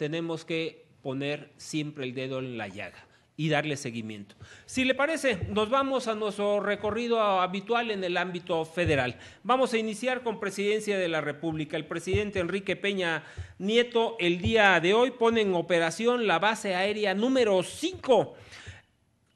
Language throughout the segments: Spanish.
tenemos que poner siempre el dedo en la llaga y darle seguimiento. Si le parece, nos vamos a nuestro recorrido habitual en el ámbito federal. Vamos a iniciar con Presidencia de la República. El presidente Enrique Peña Nieto el día de hoy pone en operación la base aérea número 5.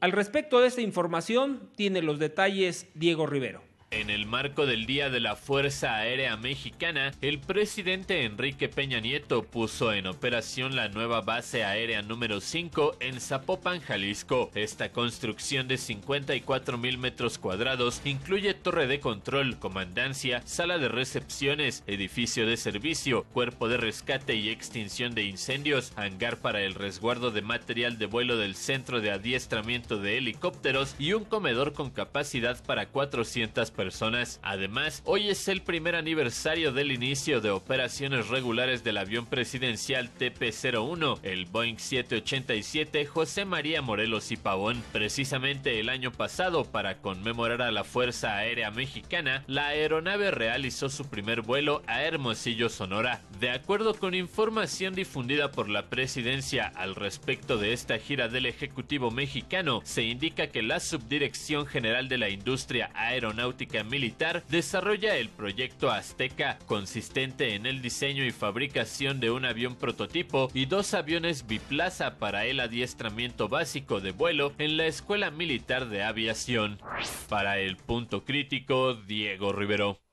Al respecto de esta información, tiene los detalles Diego Rivero. En el marco del Día de la Fuerza Aérea Mexicana, el presidente Enrique Peña Nieto puso en operación la nueva base aérea número 5 en Zapopan, Jalisco. Esta construcción de 54 mil metros cuadrados incluye torre de control, comandancia, sala de recepciones, edificio de servicio, cuerpo de rescate y extinción de incendios, hangar para el resguardo de material de vuelo del centro de adiestramiento de helicópteros y un comedor con capacidad para 400 personas personas. Además, hoy es el primer aniversario del inicio de operaciones regulares del avión presidencial TP-01, el Boeing 787 José María Morelos y Pavón. Precisamente el año pasado, para conmemorar a la Fuerza Aérea Mexicana, la aeronave realizó su primer vuelo a Hermosillo, Sonora. De acuerdo con información difundida por la presidencia al respecto de esta gira del Ejecutivo mexicano, se indica que la Subdirección General de la Industria Aeronáutica Militar desarrolla el proyecto Azteca, consistente en el diseño y fabricación de un avión prototipo y dos aviones biplaza para el adiestramiento básico de vuelo en la Escuela Militar de Aviación. Para el punto crítico, Diego Rivero.